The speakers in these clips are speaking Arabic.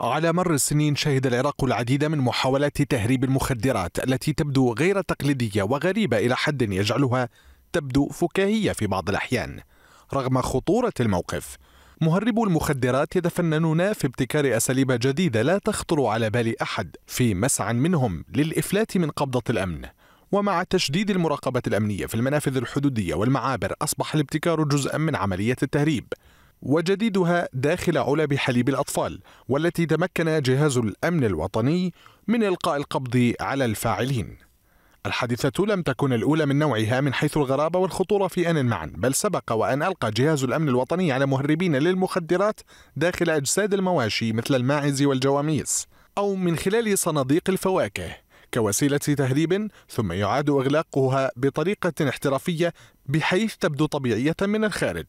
على مر السنين شهد العراق العديد من محاولات تهريب المخدرات التي تبدو غير تقليدية وغريبة إلى حد يجعلها تبدو فكاهية في بعض الأحيان رغم خطورة الموقف مهربو المخدرات يتفننون في ابتكار أساليب جديدة لا تخطر على بال أحد في مسعى منهم للإفلات من قبضة الأمن ومع تشديد المراقبة الأمنية في المنافذ الحدودية والمعابر أصبح الابتكار جزءا من عملية التهريب وجديدها داخل علب حليب الأطفال والتي تمكن جهاز الأمن الوطني من إلقاء القبض على الفاعلين الحادثة لم تكن الأولى من نوعها من حيث الغرابة والخطورة في أن معا بل سبق وأن ألقى جهاز الأمن الوطني على مهربين للمخدرات داخل أجساد المواشي مثل الماعز والجواميس أو من خلال صناديق الفواكه كوسيلة تهريب ثم يعاد إغلاقها بطريقة احترافية بحيث تبدو طبيعية من الخارج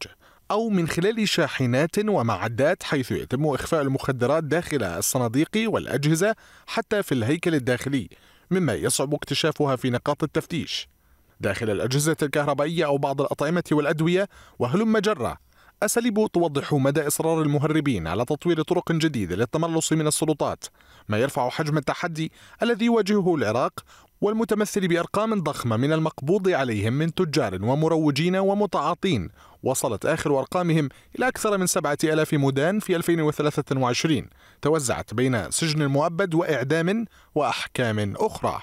أو من خلال شاحنات ومعدات حيث يتم إخفاء المخدرات داخل الصناديق والأجهزة حتى في الهيكل الداخلي مما يصعب اكتشافها في نقاط التفتيش داخل الأجهزة الكهربائية أو بعض الأطعمة والأدوية وهلم جرة أساليب توضح مدى إصرار المهربين على تطوير طرق جديدة للتملص من السلطات ما يرفع حجم التحدي الذي يواجهه العراق والمتمثل بأرقام ضخمة من المقبوض عليهم من تجار ومروجين ومتعاطين وصلت آخر أرقامهم إلى أكثر من 7000 مدان في 2023 توزعت بين سجن مؤبد وإعدام وأحكام أخرى